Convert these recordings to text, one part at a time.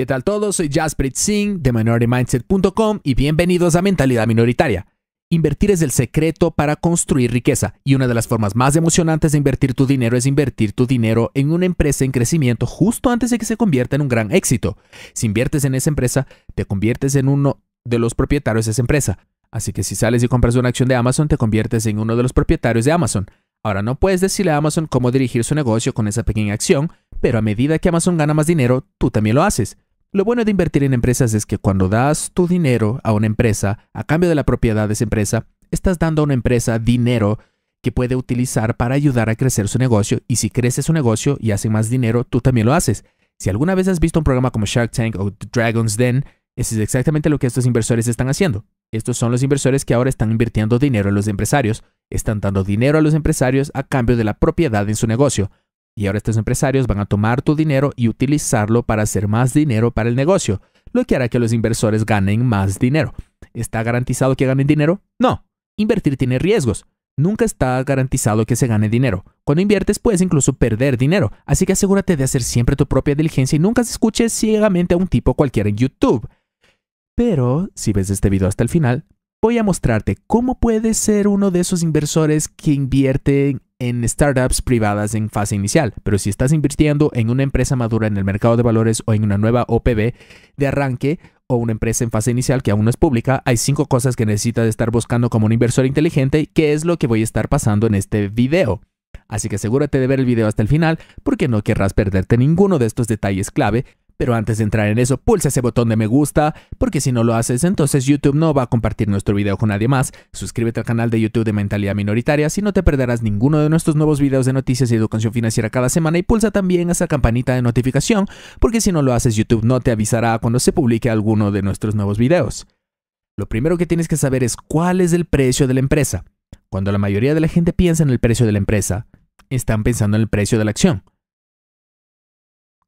¿Qué tal todos? Soy Jasprit Singh de minoritymindset.com y bienvenidos a Mentalidad Minoritaria. Invertir es el secreto para construir riqueza y una de las formas más emocionantes de invertir tu dinero es invertir tu dinero en una empresa en crecimiento justo antes de que se convierta en un gran éxito. Si inviertes en esa empresa, te conviertes en uno de los propietarios de esa empresa. Así que si sales y compras una acción de Amazon, te conviertes en uno de los propietarios de Amazon. Ahora no puedes decirle a Amazon cómo dirigir su negocio con esa pequeña acción, pero a medida que Amazon gana más dinero, tú también lo haces. Lo bueno de invertir en empresas es que cuando das tu dinero a una empresa, a cambio de la propiedad de esa empresa, estás dando a una empresa dinero que puede utilizar para ayudar a crecer su negocio y si crece su negocio y hace más dinero, tú también lo haces. Si alguna vez has visto un programa como Shark Tank o Dragon's Den, eso es exactamente lo que estos inversores están haciendo. Estos son los inversores que ahora están invirtiendo dinero en los empresarios. Están dando dinero a los empresarios a cambio de la propiedad en su negocio. Y ahora estos empresarios van a tomar tu dinero y utilizarlo para hacer más dinero para el negocio, lo que hará que los inversores ganen más dinero. ¿Está garantizado que ganen dinero? No. Invertir tiene riesgos. Nunca está garantizado que se gane dinero. Cuando inviertes puedes incluso perder dinero, así que asegúrate de hacer siempre tu propia diligencia y nunca se escuche ciegamente a un tipo cualquiera en YouTube. Pero, si ves este video hasta el final, voy a mostrarte cómo puedes ser uno de esos inversores que invierten en startups privadas en fase inicial, pero si estás invirtiendo en una empresa madura en el mercado de valores o en una nueva OPB de arranque o una empresa en fase inicial que aún no es pública, hay cinco cosas que necesitas estar buscando como un inversor inteligente, que es lo que voy a estar pasando en este video. Así que asegúrate de ver el video hasta el final porque no querrás perderte ninguno de estos detalles clave pero antes de entrar en eso, pulsa ese botón de me gusta, porque si no lo haces, entonces YouTube no va a compartir nuestro video con nadie más. Suscríbete al canal de YouTube de Mentalidad Minoritaria si no te perderás ninguno de nuestros nuevos videos de noticias y educación financiera cada semana y pulsa también esa campanita de notificación, porque si no lo haces, YouTube no te avisará cuando se publique alguno de nuestros nuevos videos. Lo primero que tienes que saber es cuál es el precio de la empresa. Cuando la mayoría de la gente piensa en el precio de la empresa, están pensando en el precio de la acción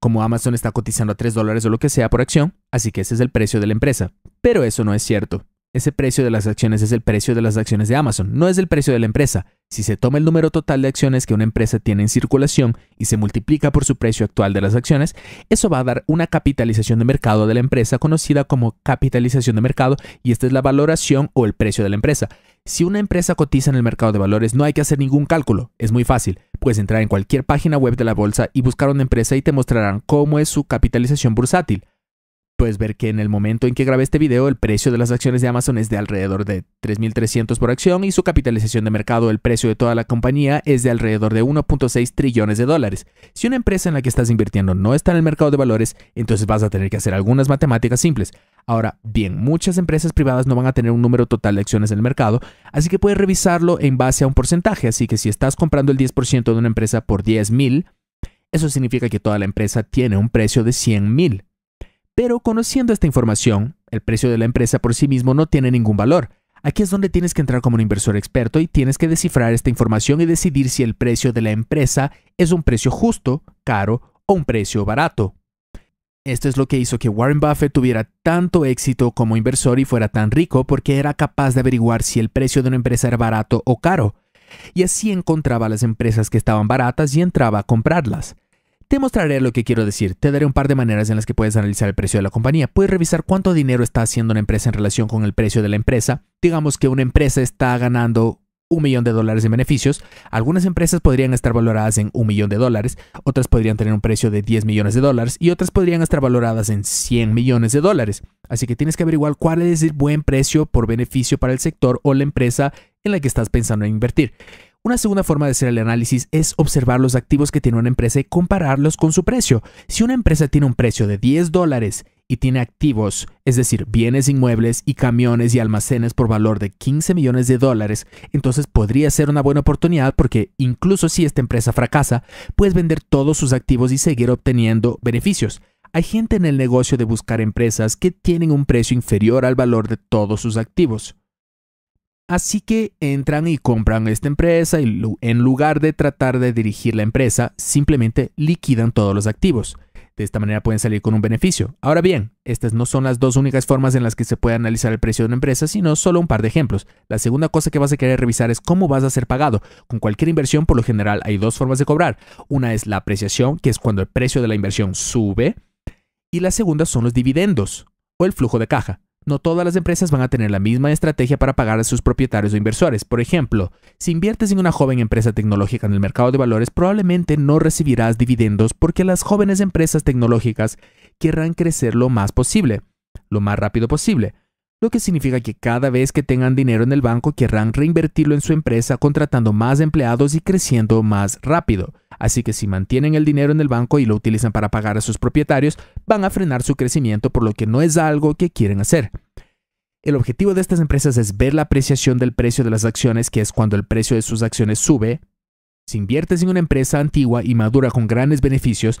como Amazon está cotizando a 3 dólares o lo que sea por acción, así que ese es el precio de la empresa. Pero eso no es cierto. Ese precio de las acciones es el precio de las acciones de Amazon, no es el precio de la empresa. Si se toma el número total de acciones que una empresa tiene en circulación y se multiplica por su precio actual de las acciones, eso va a dar una capitalización de mercado de la empresa conocida como capitalización de mercado y esta es la valoración o el precio de la empresa. Si una empresa cotiza en el mercado de valores, no hay que hacer ningún cálculo. Es muy fácil. Puedes entrar en cualquier página web de la bolsa y buscar una empresa y te mostrarán cómo es su capitalización bursátil. Puedes ver que en el momento en que grabé este video el precio de las acciones de Amazon es de alrededor de 3.300 por acción y su capitalización de mercado, el precio de toda la compañía, es de alrededor de 1.6 trillones de dólares. Si una empresa en la que estás invirtiendo no está en el mercado de valores, entonces vas a tener que hacer algunas matemáticas simples. Ahora, bien, muchas empresas privadas no van a tener un número total de acciones en el mercado, así que puedes revisarlo en base a un porcentaje, así que si estás comprando el 10% de una empresa por 10.000, eso significa que toda la empresa tiene un precio de 100.000. Pero conociendo esta información, el precio de la empresa por sí mismo no tiene ningún valor. Aquí es donde tienes que entrar como un inversor experto y tienes que descifrar esta información y decidir si el precio de la empresa es un precio justo, caro o un precio barato. Esto es lo que hizo que Warren Buffett tuviera tanto éxito como inversor y fuera tan rico porque era capaz de averiguar si el precio de una empresa era barato o caro. Y así encontraba las empresas que estaban baratas y entraba a comprarlas. Te mostraré lo que quiero decir. Te daré un par de maneras en las que puedes analizar el precio de la compañía. Puedes revisar cuánto dinero está haciendo una empresa en relación con el precio de la empresa. Digamos que una empresa está ganando un millón de dólares en beneficios. Algunas empresas podrían estar valoradas en un millón de dólares, otras podrían tener un precio de 10 millones de dólares y otras podrían estar valoradas en 100 millones de dólares. Así que tienes que averiguar cuál es el buen precio por beneficio para el sector o la empresa en la que estás pensando en invertir. Una segunda forma de hacer el análisis es observar los activos que tiene una empresa y compararlos con su precio. Si una empresa tiene un precio de 10 dólares y tiene activos, es decir, bienes inmuebles y camiones y almacenes por valor de 15 millones de dólares, entonces podría ser una buena oportunidad porque incluso si esta empresa fracasa, puedes vender todos sus activos y seguir obteniendo beneficios. Hay gente en el negocio de buscar empresas que tienen un precio inferior al valor de todos sus activos. Así que entran y compran esta empresa y en lugar de tratar de dirigir la empresa, simplemente liquidan todos los activos. De esta manera pueden salir con un beneficio. Ahora bien, estas no son las dos únicas formas en las que se puede analizar el precio de una empresa, sino solo un par de ejemplos. La segunda cosa que vas a querer revisar es cómo vas a ser pagado. Con cualquier inversión, por lo general, hay dos formas de cobrar. Una es la apreciación, que es cuando el precio de la inversión sube, y la segunda son los dividendos o el flujo de caja. No todas las empresas van a tener la misma estrategia para pagar a sus propietarios o inversores. Por ejemplo, si inviertes en una joven empresa tecnológica en el mercado de valores, probablemente no recibirás dividendos porque las jóvenes empresas tecnológicas querrán crecer lo más posible, lo más rápido posible lo que significa que cada vez que tengan dinero en el banco querrán reinvertirlo en su empresa contratando más empleados y creciendo más rápido. Así que si mantienen el dinero en el banco y lo utilizan para pagar a sus propietarios, van a frenar su crecimiento por lo que no es algo que quieren hacer. El objetivo de estas empresas es ver la apreciación del precio de las acciones, que es cuando el precio de sus acciones sube. Si inviertes en una empresa antigua y madura con grandes beneficios,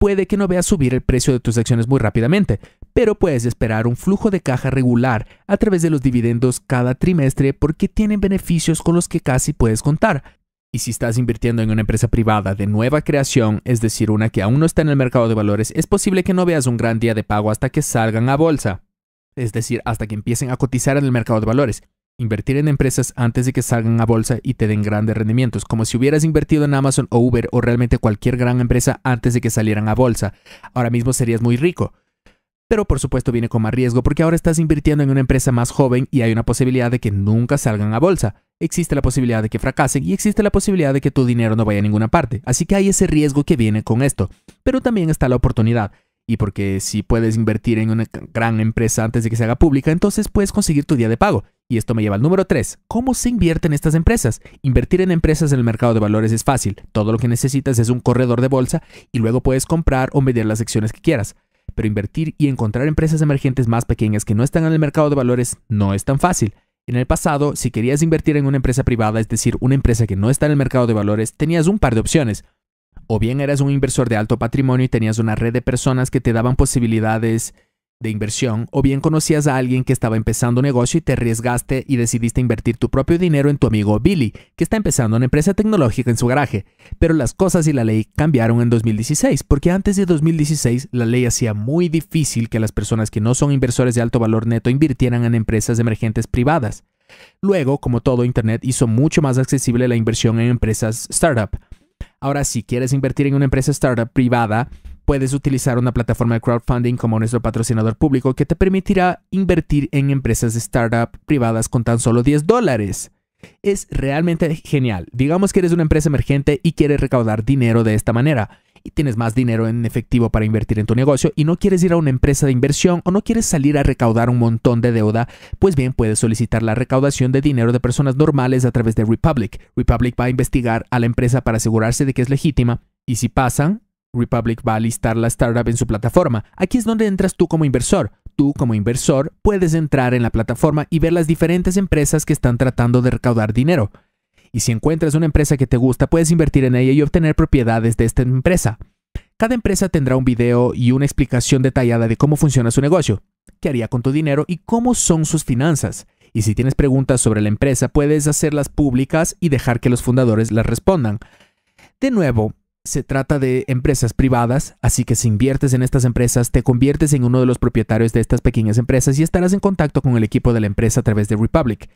puede que no veas subir el precio de tus acciones muy rápidamente, pero puedes esperar un flujo de caja regular a través de los dividendos cada trimestre porque tienen beneficios con los que casi puedes contar. Y si estás invirtiendo en una empresa privada de nueva creación, es decir, una que aún no está en el mercado de valores, es posible que no veas un gran día de pago hasta que salgan a bolsa, es decir, hasta que empiecen a cotizar en el mercado de valores. Invertir en empresas antes de que salgan a bolsa y te den grandes rendimientos, como si hubieras invertido en Amazon o Uber o realmente cualquier gran empresa antes de que salieran a bolsa. Ahora mismo serías muy rico, pero por supuesto viene con más riesgo porque ahora estás invirtiendo en una empresa más joven y hay una posibilidad de que nunca salgan a bolsa. Existe la posibilidad de que fracasen y existe la posibilidad de que tu dinero no vaya a ninguna parte. Así que hay ese riesgo que viene con esto. Pero también está la oportunidad. Y porque si puedes invertir en una gran empresa antes de que se haga pública, entonces puedes conseguir tu día de pago. Y esto me lleva al número 3. ¿Cómo se invierten estas empresas? Invertir en empresas en el mercado de valores es fácil. Todo lo que necesitas es un corredor de bolsa y luego puedes comprar o medir las acciones que quieras pero invertir y encontrar empresas emergentes más pequeñas que no están en el mercado de valores no es tan fácil. En el pasado, si querías invertir en una empresa privada, es decir, una empresa que no está en el mercado de valores, tenías un par de opciones. O bien eras un inversor de alto patrimonio y tenías una red de personas que te daban posibilidades de inversión, o bien conocías a alguien que estaba empezando un negocio y te arriesgaste y decidiste invertir tu propio dinero en tu amigo Billy, que está empezando una empresa tecnológica en su garaje. Pero las cosas y la ley cambiaron en 2016, porque antes de 2016 la ley hacía muy difícil que las personas que no son inversores de alto valor neto invirtieran en empresas emergentes privadas. Luego, como todo Internet, hizo mucho más accesible la inversión en empresas startup. Ahora, si quieres invertir en una empresa startup privada, puedes utilizar una plataforma de crowdfunding como nuestro patrocinador público que te permitirá invertir en empresas de startup privadas con tan solo 10 dólares. Es realmente genial. Digamos que eres una empresa emergente y quieres recaudar dinero de esta manera y tienes más dinero en efectivo para invertir en tu negocio y no quieres ir a una empresa de inversión o no quieres salir a recaudar un montón de deuda, pues bien puedes solicitar la recaudación de dinero de personas normales a través de Republic. Republic va a investigar a la empresa para asegurarse de que es legítima y si pasan, Republic va a listar la startup en su plataforma. Aquí es donde entras tú como inversor. Tú como inversor puedes entrar en la plataforma y ver las diferentes empresas que están tratando de recaudar dinero. Y si encuentras una empresa que te gusta, puedes invertir en ella y obtener propiedades de esta empresa. Cada empresa tendrá un video y una explicación detallada de cómo funciona su negocio, qué haría con tu dinero y cómo son sus finanzas. Y si tienes preguntas sobre la empresa, puedes hacerlas públicas y dejar que los fundadores las respondan. De nuevo, se trata de empresas privadas, así que si inviertes en estas empresas, te conviertes en uno de los propietarios de estas pequeñas empresas y estarás en contacto con el equipo de la empresa a través de Republic.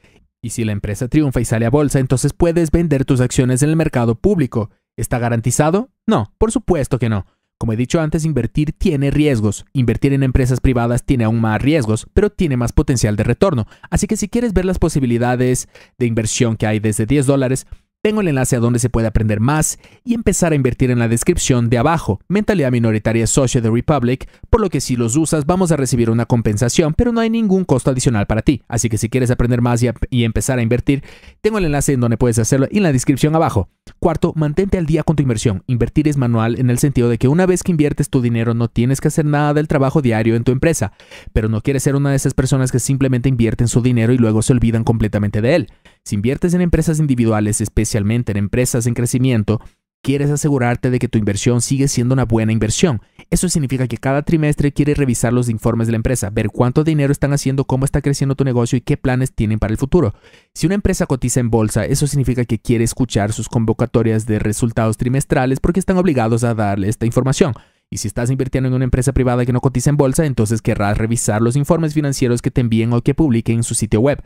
Y si la empresa triunfa y sale a bolsa, entonces puedes vender tus acciones en el mercado público. ¿Está garantizado? No, por supuesto que no. Como he dicho antes, invertir tiene riesgos. Invertir en empresas privadas tiene aún más riesgos, pero tiene más potencial de retorno. Así que si quieres ver las posibilidades de inversión que hay desde 10 dólares, tengo el enlace a donde se puede aprender más y empezar a invertir en la descripción de abajo, Mentalidad Minoritaria Socio de Republic, por lo que si los usas vamos a recibir una compensación, pero no hay ningún costo adicional para ti. Así que si quieres aprender más y, empezar a invertir, tengo el enlace en donde puedes hacerlo en la descripción abajo. Cuarto, mantente al día con tu inversión. Invertir es manual en el sentido de que una vez que inviertes tu dinero no tienes que hacer nada del trabajo diario en tu empresa, pero no quieres ser una de esas personas que simplemente invierten su dinero y luego se olvidan completamente de él. Si inviertes en empresas individuales, especialmente especialmente en empresas en crecimiento, quieres asegurarte de que tu inversión sigue siendo una buena inversión. Eso significa que cada trimestre quieres revisar los informes de la empresa, ver cuánto dinero están haciendo, cómo está creciendo tu negocio y qué planes tienen para el futuro. Si una empresa cotiza en bolsa, eso significa que quiere escuchar sus convocatorias de resultados trimestrales porque están obligados a darle esta información. Y si estás invirtiendo en una empresa privada que no cotiza en bolsa, entonces querrás revisar los informes financieros que te envíen o que publiquen en su sitio web.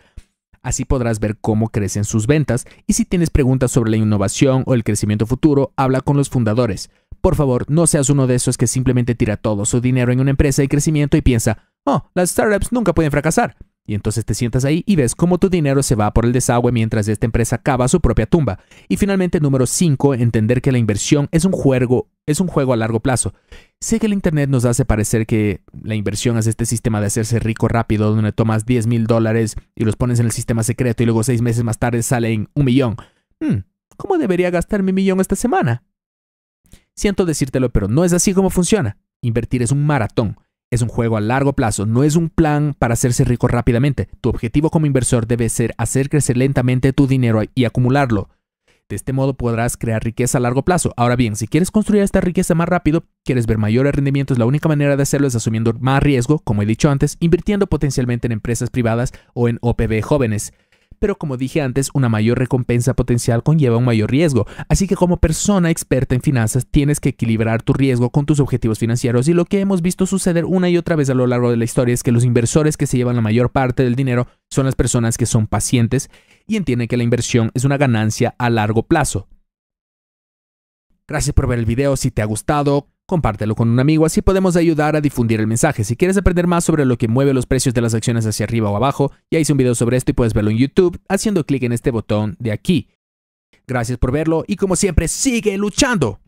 Así podrás ver cómo crecen sus ventas y si tienes preguntas sobre la innovación o el crecimiento futuro, habla con los fundadores. Por favor, no seas uno de esos que simplemente tira todo su dinero en una empresa de crecimiento y piensa, oh, las startups nunca pueden fracasar. Y entonces te sientas ahí y ves cómo tu dinero se va por el desagüe mientras esta empresa cava su propia tumba. Y finalmente, número 5, entender que la inversión es un juego, es un juego a largo plazo. Sé que el Internet nos hace parecer que la inversión es este sistema de hacerse rico rápido, donde tomas 10 mil dólares y los pones en el sistema secreto y luego seis meses más tarde salen un millón. Hmm, ¿Cómo debería gastar mi millón esta semana? Siento decírtelo, pero no es así como funciona. Invertir es un maratón. Es un juego a largo plazo, no es un plan para hacerse rico rápidamente. Tu objetivo como inversor debe ser hacer crecer lentamente tu dinero y acumularlo. De este modo podrás crear riqueza a largo plazo. Ahora bien, si quieres construir esta riqueza más rápido, quieres ver mayores rendimientos, la única manera de hacerlo es asumiendo más riesgo, como he dicho antes, invirtiendo potencialmente en empresas privadas o en OPB jóvenes. Pero como dije antes, una mayor recompensa potencial conlleva un mayor riesgo, así que como persona experta en finanzas tienes que equilibrar tu riesgo con tus objetivos financieros y lo que hemos visto suceder una y otra vez a lo largo de la historia es que los inversores que se llevan la mayor parte del dinero son las personas que son pacientes y entienden que la inversión es una ganancia a largo plazo. Gracias por ver el video, si te ha gustado, compártelo con un amigo, así podemos ayudar a difundir el mensaje. Si quieres aprender más sobre lo que mueve los precios de las acciones hacia arriba o abajo, ya hice un video sobre esto y puedes verlo en YouTube haciendo clic en este botón de aquí. Gracias por verlo y como siempre, sigue luchando.